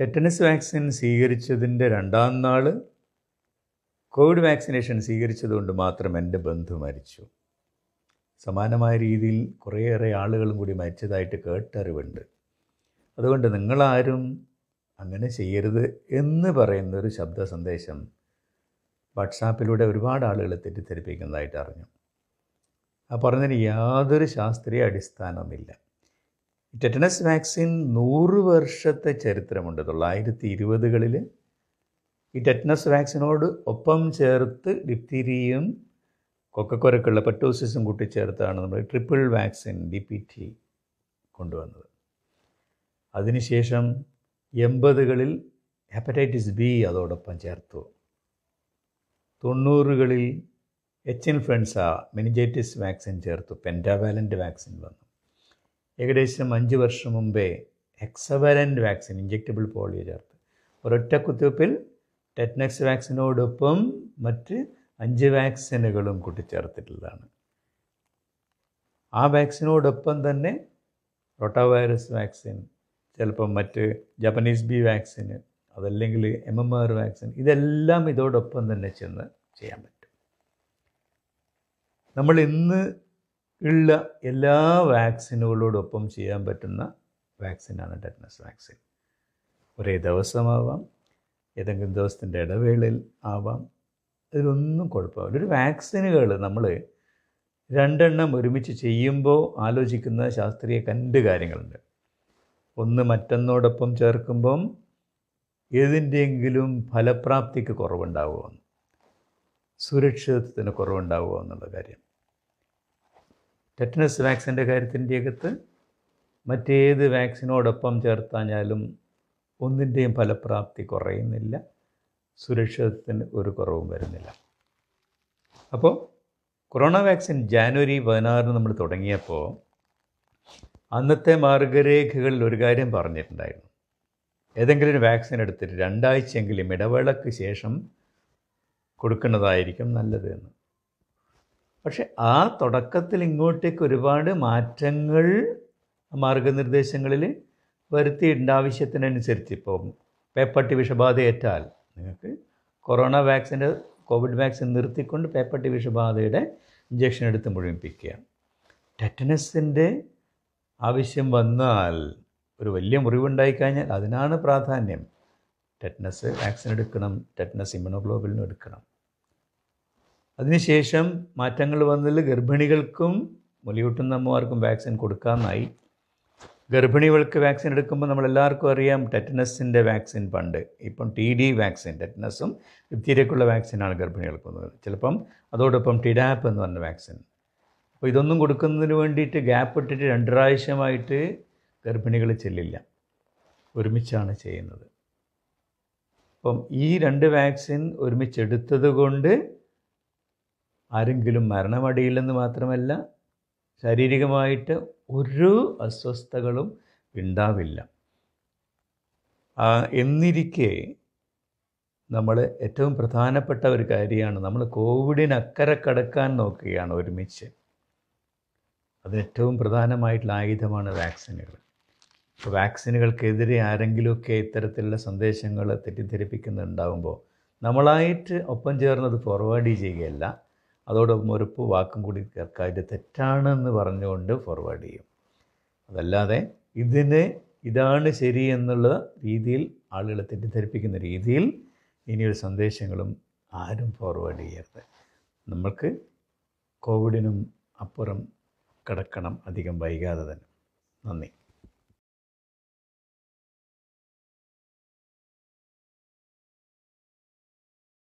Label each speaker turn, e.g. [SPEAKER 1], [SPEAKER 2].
[SPEAKER 1] tetanus vaccine സ്വീകരിച്ചതിൻ്റെ രണ്ടാം നാൾ Covid vaccination സ്വീകരിച്ചതുകൊണ്ട് മാത്രം എൻ്റെ ബന്ധു മരിച്ചു സമാനമായ രീതിയിൽ കുറേയേറെ ആളുകളും കൂടി മരിച്ചതായിട്ട് കേട്ടറിവുണ്ട് അതുകൊണ്ട് നിങ്ങളാരും അങ്ങനെ ചെയ്യരുത് എന്ന് പറയുന്ന ഒരു ശബ്ദ സന്ദേശം വാട്സാപ്പിലൂടെ ഒരുപാട് ആളുകൾ തെറ്റിദ്ധരിപ്പിക്കുന്നതായിട്ട് അറിഞ്ഞു ആ പറഞ്ഞതിന് യാതൊരു ശാസ്ത്രീയ അടിസ്ഥാനവുമില്ല ടെറ്റനസ് വാക്സിൻ നൂറ് വർഷത്തെ ചരിത്രമുണ്ട് തൊള്ളായിരത്തി ഇരുപതുകളിൽ ഈ ടെറ്റനസ് വാക്സിനോട് ഒപ്പം ചേർത്ത് ഡിപ്തീരിയയും കൊക്കക്കുരക്കുള്ള പെട്ടോസിസും കൂട്ടിച്ചേർത്താണ് നമ്മൾ triple vaccine D P T കൊണ്ടുവന്നത് അതിനുശേഷം എൺപതുകളിൽ ഹെപ്പറ്റൈറ്റിസ് ബി അതോടൊപ്പം ചേർത്തു തൊണ്ണൂറുകളിൽ എച്ച് ഇൻഫ്ലുവൻസ മെനിജൈറ്റിസ് വാക്സിൻ ചേർത്തു പെൻറ്റാവാലൻ്റ് വാക്സിൻ വന്നു ഏകദേശം അഞ്ച് വർഷം മുമ്പേ എക്സവരൻ്റ് വാക്സിൻ ഇഞ്ചക്റ്റബിൾ പോളിയോ ചേർത്ത് ഒരൊറ്റ കുത്തിവയ്പ്പിൽ ടെറ്റ്നക്സ് വാക്സിനോടൊപ്പം മറ്റ് അഞ്ച് വാക്സിനുകളും കൂട്ടിച്ചേർത്തിട്ടുള്ളതാണ് ആ വാക്സിനോടൊപ്പം തന്നെ വൈറസ് വാക്സിൻ ചിലപ്പം മറ്റ് ജാപ്പനീസ് ബി വാക്സിന് അതല്ലെങ്കിൽ എം എം ആർ വാക്സിൻ ഇതെല്ലാം ഇതോടൊപ്പം തന്നെ ചെന്ന് ചെയ്യാൻ പറ്റും നമ്മൾ ഇന്ന് ഉള്ള എല്ലാ വാക്സിനുകളോടൊപ്പം ചെയ്യാൻ പറ്റുന്ന വാക്സിനാണ് ടെറ്റനസ് വാക്സിൻ ഒരേ ദിവസമാവാം ഏതെങ്കിലും ദിവസത്തിൻ്റെ ഇടവേളയിൽ ആവാം ഇതിലൊന്നും കുഴപ്പമില്ല ഒരു വാക്സിനുകൾ നമ്മൾ രണ്ടെണ്ണം ഒരുമിച്ച് ചെയ്യുമ്പോൾ ആലോചിക്കുന്ന ശാസ്ത്രീയ കണ്ട് കാര്യങ്ങളുണ്ട് ഒന്ന് മറ്റൊന്നോടൊപ്പം ചേർക്കുമ്പം ഏതിൻ്റെയെങ്കിലും ഫലപ്രാപ്തിക്ക് കുറവുണ്ടാവുമോ സുരക്ഷിതത്വത്തിന് കുറവുണ്ടാവുമോ എന്നുള്ള കാര്യം ടെറ്റനസ് വാക്സിൻ്റെ കാര്യത്തിൻ്റെ അകത്ത് മറ്റേത് വാക്സിനോടൊപ്പം ചേർത്താഞ്ഞാലും ഒന്നിൻ്റെയും ഫലപ്രാപ്തി കുറയുന്നില്ല സുരക്ഷിതത്വത്തിന് ഒരു കുറവും വരുന്നില്ല അപ്പോൾ കൊറോണ വാക്സിൻ ജാനുവരി പതിനാറിന് നമ്മൾ തുടങ്ങിയപ്പോൾ അന്നത്തെ മാർഗരേഖകളിൽ ഒരു കാര്യം പറഞ്ഞിട്ടുണ്ടായിരുന്നു ഏതെങ്കിലും ഒരു വാക്സിൻ എടുത്തിട്ട് രണ്ടാഴ്ചയെങ്കിലും ഇടവേളയ്ക്ക് ശേഷം കൊടുക്കുന്നതായിരിക്കും നല്ലത് എന്ന് പക്ഷെ ആ തുടക്കത്തിൽ ഇങ്ങോട്ടേക്ക് ഒരുപാട് മാറ്റങ്ങൾ മാർഗനിർദ്ദേശങ്ങളിൽ വരുത്തിയിട്ടുണ്ട് ആവശ്യത്തിനനുസരിച്ച് ഇപ്പം പേപ്പട്ടി ഏറ്റാൽ നിങ്ങൾക്ക് കൊറോണ വാക്സിൻ്റെ കോവിഡ് വാക്സിൻ നിർത്തിക്കൊണ്ട് പേപ്പട്ടി വിഷബാധയുടെ ഇഞ്ചക്ഷൻ എടുത്ത് മുഴുവിപ്പിക്കുക ടെറ്റനസിൻ്റെ ആവശ്യം വന്നാൽ ഒരു വലിയ മുറിവുണ്ടായി കഴിഞ്ഞാൽ അതിനാണ് പ്രാധാന്യം ടെറ്റനസ് വാക്സിൻ എടുക്കണം ടെറ്റനസ് ഇമ്യൂണോഗ്ലോബിലിനും എടുക്കണം അതിനുശേഷം മാറ്റങ്ങൾ വന്നതിൽ ഗർഭിണികൾക്കും മുലയൂട്ടുന്ന അമ്മമാർക്കും വാക്സിൻ കൊടുക്കാമെന്നായി ഗർഭിണികൾക്ക് വാക്സിൻ എടുക്കുമ്പോൾ നമ്മളെല്ലാവർക്കും അറിയാം ടെറ്റനസിൻ്റെ വാക്സിൻ പണ്ട് ഇപ്പം ടി ഡി വാക്സിൻ ടെറ്റനസും ഡിപ്തീരിയക്കുള്ള വാക്സിനാണ് ഗർഭിണികൾക്ക് വന്നത് ചിലപ്പം അതോടൊപ്പം ടിഡാപ്പ് എന്ന് പറഞ്ഞ വാക്സിൻ അപ്പോൾ ഇതൊന്നും കൊടുക്കുന്നതിന് വേണ്ടിയിട്ട് ഗ്യാപ്പ് ഇട്ടിട്ട് രണ്ടരാഴ്ചമായിട്ട് ഗർഭിണികൾ ചെല്ലില്ല ഒരുമിച്ചാണ് ചെയ്യുന്നത് അപ്പം ഈ രണ്ട് വാക്സിൻ ഒരുമിച്ചെടുത്തത് കൊണ്ട് ആരെങ്കിലും മരണമടിയില്ലെന്ന് മാത്രമല്ല ശാരീരികമായിട്ട് ഒരു അസ്വസ്ഥകളും ഉണ്ടാവില്ല എന്നിരിക്കെ നമ്മൾ ഏറ്റവും പ്രധാനപ്പെട്ട ഒരു കാര്യമാണ് നമ്മൾ കോവിഡിനക്കരെ അക്കരെ കടക്കാൻ നോക്കുകയാണ് ഒരുമിച്ച് അത് ഏറ്റവും പ്രധാനമായിട്ടുള്ള ആയുധമാണ് വാക്സിനുകൾ ഇപ്പോൾ വാക്സിനുകൾക്കെതിരെ ആരെങ്കിലുമൊക്കെ ഇത്തരത്തിലുള്ള സന്ദേശങ്ങൾ തെറ്റിദ്ധരിപ്പിക്കുന്നുണ്ടാകുമ്പോൾ നമ്മളായിട്ട് ഒപ്പം ചേർന്നത് ഫോർവേഡ് ചെയ്യുകയല്ല അതോടൊപ്പം ഒരു വാക്കും കൂടി ചേർക്കുക തെറ്റാണെന്ന് പറഞ്ഞുകൊണ്ട് ഫോർവേഡ് ചെയ്യും അതല്ലാതെ ഇതിന് ഇതാണ് ശരി എന്നുള്ള രീതിയിൽ ആളുകളെ തെറ്റിദ്ധരിപ്പിക്കുന്ന രീതിയിൽ ഇനിയൊരു സന്ദേശങ്ങളും ആരും ഫോർവേഡ് ചെയ്യരുത് നമ്മൾക്ക് കോവിഡിനും അപ്പുറം കിടക്കണം അധികം വൈകാതെ തന്നെ നന്ദി